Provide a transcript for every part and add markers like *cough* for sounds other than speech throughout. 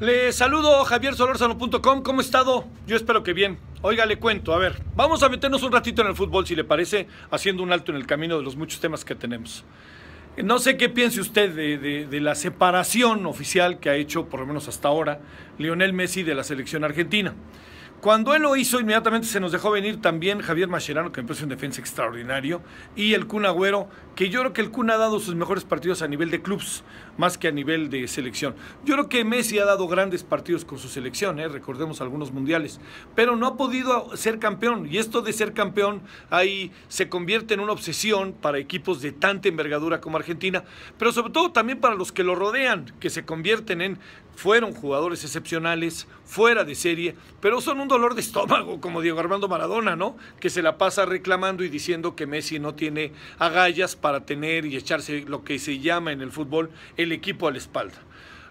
Le saludo Javier Solórzano.com. ¿Cómo ha estado? Yo espero que bien. Oiga, le cuento. A ver, vamos a meternos un ratito en el fútbol, si le parece, haciendo un alto en el camino de los muchos temas que tenemos. No sé qué piense usted de, de la separación oficial que ha hecho, por lo menos hasta ahora, Lionel Messi de la selección argentina. Cuando él lo hizo, inmediatamente se nos dejó venir también Javier Mascherano, que empezó un defensa extraordinario, y el Kun Agüero, que yo creo que el Kun ha dado sus mejores partidos a nivel de clubes, más que a nivel de selección. Yo creo que Messi ha dado grandes partidos con su selección, ¿eh? recordemos algunos mundiales, pero no ha podido ser campeón, y esto de ser campeón ahí se convierte en una obsesión para equipos de tanta envergadura como Argentina, pero sobre todo también para los que lo rodean, que se convierten en fueron jugadores excepcionales, fuera de serie, pero son un dolor de estómago, como Diego Armando Maradona, ¿no? Que se la pasa reclamando y diciendo que Messi no tiene agallas para tener y echarse lo que se llama en el fútbol el equipo a la espalda.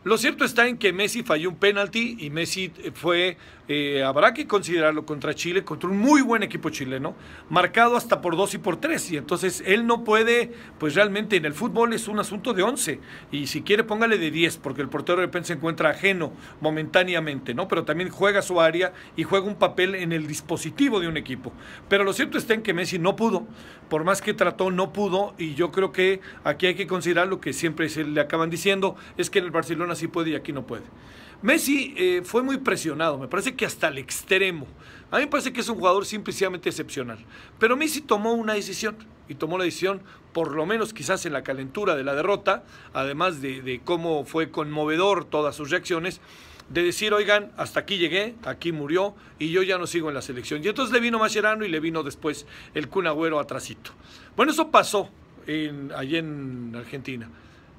Lo cierto está en que Messi falló un penalti y Messi eh, fue, eh, habrá que considerarlo contra Chile, contra un muy buen equipo chileno, marcado hasta por dos y por tres. Y entonces él no puede, pues realmente en el fútbol es un asunto de once. Y si quiere, póngale de diez, porque el portero de repente se encuentra ajeno momentáneamente, ¿no? Pero también juega su área y juega un papel en el dispositivo de un equipo. Pero lo cierto está en que Messi no pudo, por más que trató, no pudo. Y yo creo que aquí hay que considerar lo que siempre se le acaban diciendo, es que en el Barcelona así puede y aquí no puede. Messi eh, fue muy presionado, me parece que hasta el extremo. A mí me parece que es un jugador simplemente excepcional. Pero Messi tomó una decisión y tomó la decisión, por lo menos quizás en la calentura de la derrota, además de, cómo fue conmovedor todas sus reacciones, de decir, oigan, hasta aquí llegué, aquí murió y yo ya no sigo en la selección. Y entonces le vino Mascherano y le vino después el cunagüero Agüero atrasito. Bueno, eso pasó en, allí en Argentina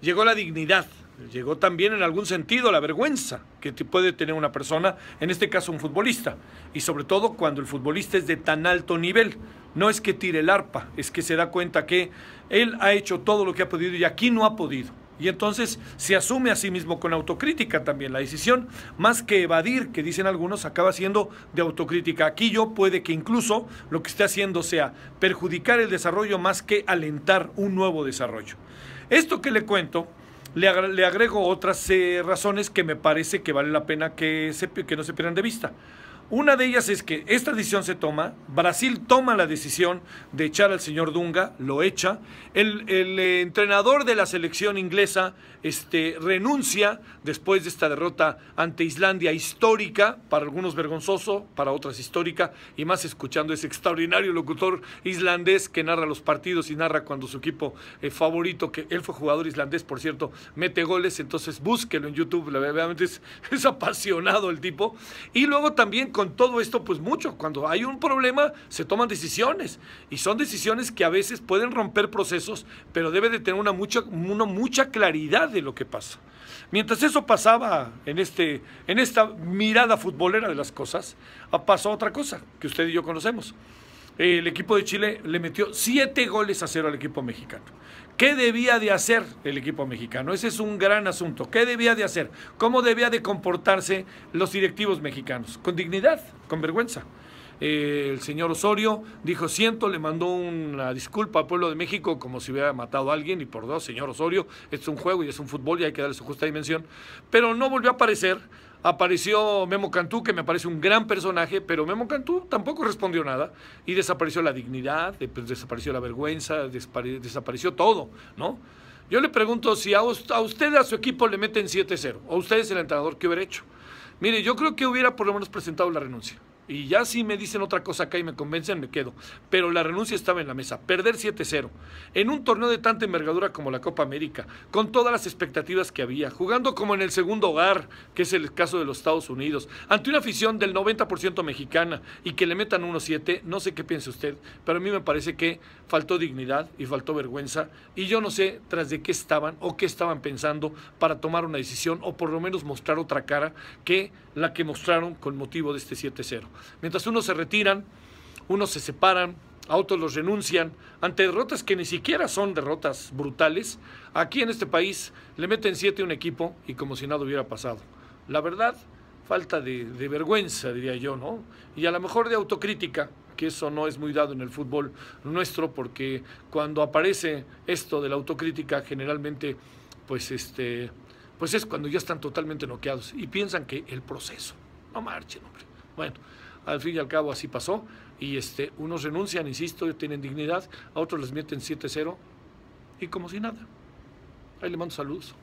llegó la dignidad, llegó también en algún sentido la vergüenza que puede tener una persona, en este caso un futbolista, y sobre todo cuando el futbolista es de tan alto nivel. No es que tire el arpa, es que se da cuenta que él ha hecho todo lo que ha podido y aquí no ha podido. Y entonces se asume a sí mismo con autocrítica también. La decisión, más que evadir, que dicen algunos, acaba siendo de autocrítica. Aquí yo puede que incluso lo que esté haciendo sea perjudicar el desarrollo más que alentar un nuevo desarrollo. Esto que le cuento, le, agrego otras eh, razones que me parece que vale la pena que, se, que no se pierdan de vista. Una de ellas es que esta decisión se toma, Brasil toma la decisión de echar al señor Dunga, lo echa, el, eh, entrenador de la selección inglesa este, renuncia después de esta derrota ante Islandia histórica, para algunos vergonzoso, para otras histórica, y más escuchando ese extraordinario locutor islandés que narra los partidos y narra cuando su equipo eh, favorito, que él fue jugador islandés, por cierto, mete goles, entonces búsquelo en YouTube, realmente es, *laughs* es apasionado el tipo. Y luego también con todo esto, pues mucho. Cuando hay un problema, se toman decisiones. Y son decisiones que a veces pueden romper procesos, pero debe de tener una mucha, claridad de lo que pasa. Mientras eso pasaba en, este, en esta mirada futbolera de las cosas, pasó otra cosa que usted y yo conocemos el equipo de Chile le metió siete goles a cero al equipo mexicano. ¿Qué debía de hacer el equipo mexicano? Ese es un gran asunto. ¿Qué debía de hacer? ¿Cómo debía de comportarse los directivos mexicanos? Con dignidad, con vergüenza. Eh, el señor Osorio dijo, siento, le mandó una disculpa al pueblo de México como si hubiera matado a alguien y por dos, señor Osorio, es un juego y es un fútbol y hay que darle su justa dimensión. Pero no volvió a aparecer apareció Memo Cantú, que me parece un gran personaje, pero Memo Cantú tampoco respondió nada y desapareció la dignidad, pues, desapareció la vergüenza, desapareció todo, ¿no? Yo le pregunto si a, usted, a su equipo le meten 7-0, o usted es el entrenador, ¿qué hubiera hecho? Mire, yo creo que hubiera por lo menos presentado la renuncia. Y ya si me dicen otra cosa acá y me convencen, me quedo. Pero la renuncia estaba en la mesa. Perder 7-0. En un torneo de tanta envergadura como la Copa América, con todas las expectativas que había, jugando como en el segundo hogar, que es el caso de los Estados Unidos, ante una afición del 90% mexicana y que le metan 1-7, no sé qué piense usted, pero a mí me parece que faltó dignidad y faltó vergüenza. Y yo no sé tras de qué estaban o qué estaban pensando para tomar una decisión o por lo menos mostrar otra cara que la que mostraron con motivo de este 7-0. Mientras unos se retiran, unos se separan, a otros los renuncian, ante derrotas que ni siquiera son derrotas brutales, aquí en este país le meten siete a un equipo y como si nada hubiera pasado. La verdad, falta de, vergüenza, diría yo, ¿no? Y a lo mejor de autocrítica, que eso no es muy dado en el fútbol nuestro, porque cuando aparece esto de la autocrítica, generalmente, pues este, pues es cuando ya están totalmente noqueados y piensan que el proceso, no marchen, hombre. Bueno. Al fin y al cabo así pasó. Y este, unos renuncian, insisto, tienen dignidad, a otros les meten 7-0 y como si nada. Ahí le mando saludos.